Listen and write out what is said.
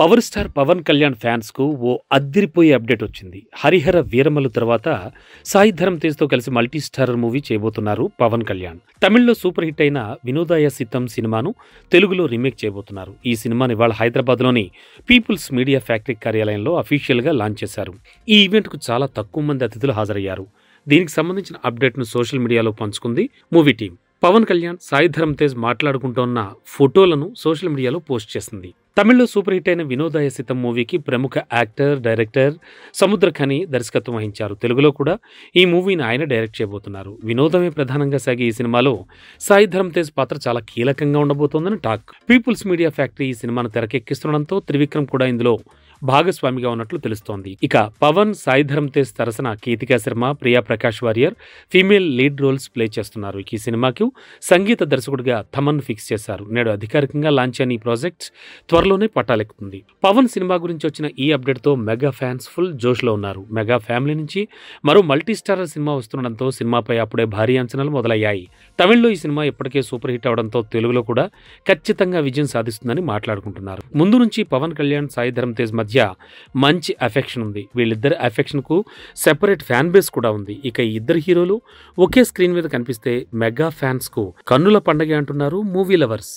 power star Pawan Kalyan ఫ్యాన్స్కు ఓ అద్దిరిపోయే అప్డేట్ వచ్చింది హరిహర వీరమలు తర్వాత సాయి ధరమ్ తేజ్తో కలిసి మల్టీ స్టార్ మూవీ చేయబోతున్నారు పవన్ కళ్యాణ్ తమిళ్లో సూపర్ హిట్ అయిన వినోదాయ సితం సినిమాను తెలుగులో రీమేక్ చేయబోతున్నారు ఈ సినిమాని ఇవాళ హైదరాబాద్లోని పీపుల్స్ మీడియా ఫ్యాక్టరీ కార్యాలయంలో అఫీషియల్గా లాంచ్ చేశారు ఈ ఈవెంట్కు చాలా తక్కువ మంది అతిథులు హాజరయ్యారు దీనికి సంబంధించిన అప్డేట్ను సోషల్ మీడియాలో పంచుకుంది మూవీ టీం పవన్ కళ్యాణ్ సాయి ధరమ్ తేజ్ మాట్లాడుకుంటోన్న ఫోటోలను సోషల్ మీడియాలో పోస్ట్ చేసింది తమిళ్లో సూపర్ హిట్ అయిన వినోదాయ సితం మూవీకి ప్రముఖ యాక్టర్ డైరెక్టర్ సముద్ర ఖని దర్శకత్వం వహించారు తెలుగులో కూడా ఈ మూవీని ఆయన డైరెక్ట్ చేయబోతున్నారు వినోదమే ప్రధానంగా సాగే ఈ సినిమాలో సాయి ధరమ్ తేజ్ పాత్ర చాలా కీలకంగా ఉండబోతోందని టాక్ పీపుల్స్ మీడియా ఫ్యాక్టరీ ఈ సినిమాను తెరకెక్కిస్తుండడంతో త్రివిక్రమ్ కూడా ఇందులో భాగస్వామిగా ఉన్నట్లు తెలుస్తోంది ఇక పవన్ సాయిధరం తేజ్ తరసన Ketika Sharma Priya Prakash Varrier female lead roles play చేస్తున్నారు ఈ సినిమాకు సంగీత దర్శకుడిగా థమన్ ఫిక్స్ చేశారు నేడు అధికారికంగా లాంచ్ అయిన ఈ ప్రాజెక్ట్ త్వరలోనే పట్టాలెక్కుతుంది పవన్ సినిమా గురించి వచ్చిన ఈ అప్డేట్ తో మెగా ఫ్యాన్స్ ఫుల్ జోష్లో ఉన్నారు మెగా ఫ్యామిలీ నుంచి మరో స్టార్ సినిమా వస్తుండడంతో సినిమాపై అప్పుడే భారీ అంచనాలు మొదలయ్యాయి తమిళ్లో ఈ సినిమా ఇప్పటికే సూపర్ హిట్ అవడంతో తెలుగులో కూడా ఖచ్చితంగా విజయం సాధిస్తుందని మాట్లాడుకుంటున్నారు ముందు నుంచి పవన్ కళ్యాణ్ సాయి ధరమ్ తేజ్ మధ్య మంచి అఫెక్షన్ ఉంది వీళ్ళిద్దరి అఫెక్షన్కు సెపరేట్ ఫ్యాన్ బేస్ కూడా ఉంది ఇక ఈ ఇద్దరు హీరోలు ఒకే స్క్రీన్ మీద కనిపిస్తే మెగా ఫ్యాన్స్కు కన్నుల పండగ అంటున్నారు మూవీ లవర్స్